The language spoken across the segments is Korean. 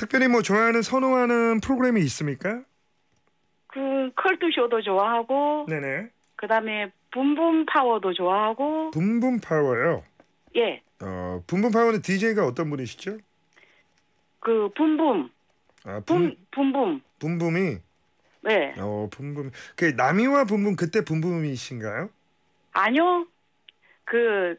특별히 뭐 좋아하는 선호하는 프로그램이 있습니까? 그 컬투쇼도 좋아하고 네네. 그다음에 붐붐 파워도 좋아하고 붐붐 파워요. 예. 어, 붐붐 파워는 DJ가 어떤 분이시죠? 그 붐붐. 아, 붐, 붐 붐붐. 붐이 네. 어, 붐붐. 그 남이와 붐붐 그때 붐붐이신가요? 아니요. 그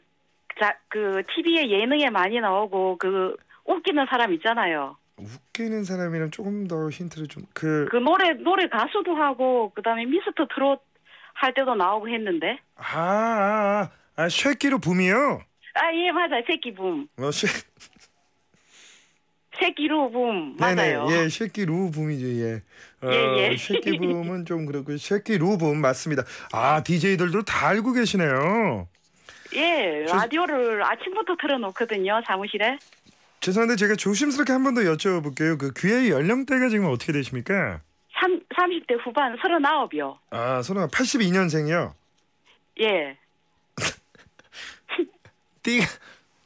자, 그 TV에 예능에 많이 나오고 그 웃기는 사람 있잖아요. 웃기는 사람이랑 조금 더 힌트를 좀그 그 노래 노래 가수도 하고 그다음에 미스터 트롯 할 때도 나오고 했는데. 아, 아, 아, 아 쉐키로 붐이요? 아, 예, 맞아. 쉐키 붐. 어, 쉐 쉐키루 붐. 맞아요. 네네, 예, 쉐키루 붐이죠. 예. 어, 예, 예. 쉐키 붐은 좀 그렇고 쉐키루 붐 맞습니다. 아, 디제이들도다 알고 계시네요. 예, 라디오를 아침부터 틀어 놓거든요, 사무실에. 죄송한데 제가 조심스럽게 한 번 더 여쭤볼게요. 그 귀의 연령대가 지금 어떻게 되십니까? 3, 0대 후반 39이요. 아, 39. 82년생이요? 예. 띠가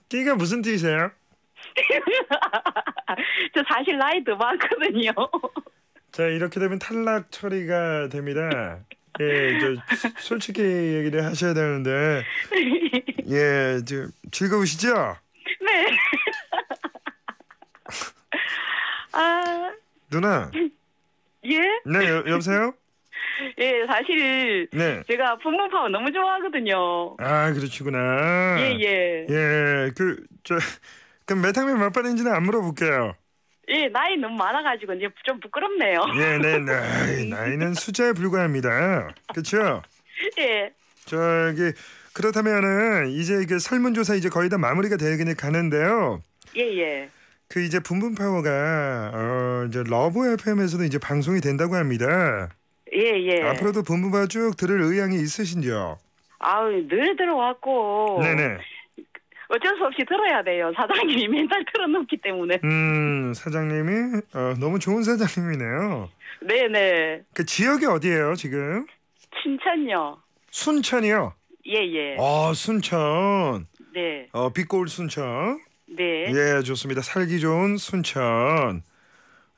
띠가 무슨 띠세요? 저 사실 나이도 많거든요. 자, 이렇게 되면 탈락 처리가 됩니다. 예, 저 솔직히 얘기를 하셔야 되는데. 예, 저 즐거우시죠? 네. 아 누나. 예? 네 여, 보세요 예, 사실 네. 제가 붐붐파워 너무 좋아하거든요. 아, 그러시구나. 예, 예. 예, 그 저 그럼 메탕면 몇 번인지는 안 물어볼게요. 예, 나이 너무 많아가지고 이제 좀 부끄럽네요. 예, 네, 나이, 나이는 숫자에 불과합니다. 그렇죠? 예. 저기 그렇다면은 이제 그 설문조사 이제 거의 다 마무리가 되긴 가는데요. 예, 예. 그 이제 붐붐 파워가 어 이제 러브 FM에서도 이제 방송이 된다고 합니다. 예, 예. 앞으로도 붐붐파 쭉 들을 의향이 있으신지요? 아우, 늘 들어왔고. 네네. 어쩔 수 없이 들어야 돼요. 사장님이 맨날 틀어놓기 때문에. 음, 사장님이 어, 너무 좋은 사장님이네요. 네네. 그 지역이 어디예요 지금? 춘천요. 순천이요? 예예. 예. 아 순천. 네. 어 빛고울 순천. 네. 예, 좋습니다. 살기 좋은 순천.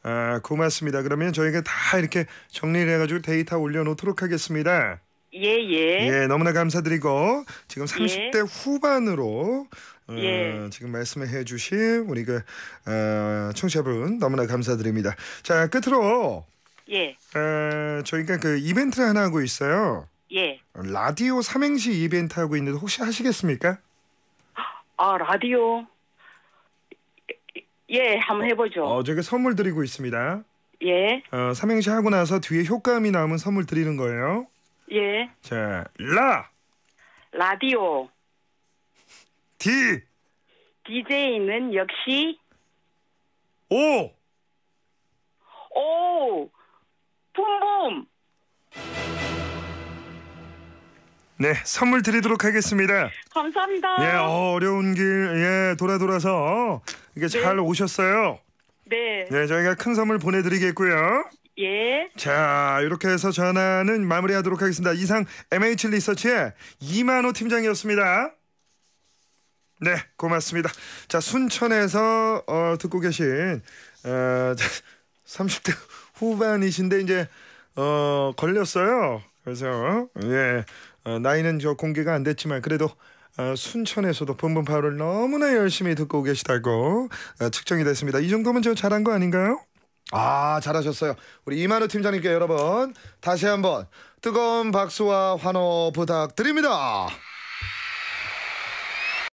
아, 고맙습니다. 그러면 저희가 다 이렇게 정리를 해가지고 데이터 올려놓도록 하겠습니다. 예, 예. 예, 너무나 감사드리고 지금 30대 예. 후반으로 어, 예. 지금 말씀해 주신 우리 그 어, 청취자분 너무나 감사드립니다. 자, 끝으로 예. 어, 저희가 그 이벤트를 하나 하고 있어요. 예. 라디오 삼행시 이벤트 하고 있는데 혹시 하시겠습니까? 아, 라디오. 예, 한번 어, 해보죠. 어, 저게 선물 드리고 있습니다. 예, 어, 삼행시 하고 나서 뒤에 효과음이 나오면 선물 드리는 거예요. 예. 자, 라, 라디오. 디, DJ는 역시 오, 네, 선물 드리도록 하겠습니다. 감사합니다. 예, 어, 려운 길, 예, 돌아 돌아서 이게 네. 잘 오셨어요. 네. 네, 저희가 큰 선물 보내드리겠고요. 예. 자, 이렇게 해서 전화는 마무리하도록 하겠습니다. 이상 MH 리서치의 이만호 팀장이었습니다. 네, 고맙습니다. 자, 순천에서 어, 듣고 계신 어, 30대 후반이신데 이제 어, 걸렸어요. 그래서 예, 어, 나이는 저 공개가 안 됐지만 그래도 어, 순천에서도 붐붐파를 너무나 열심히 듣고 계시다고 어, 측정이 됐습니다. 이 정도면 저 잘한 거 아닌가요? 아 잘하셨어요. 우리 이만우 팀장님께 여러분 다시 한번 뜨거운 박수와 환호 부탁드립니다.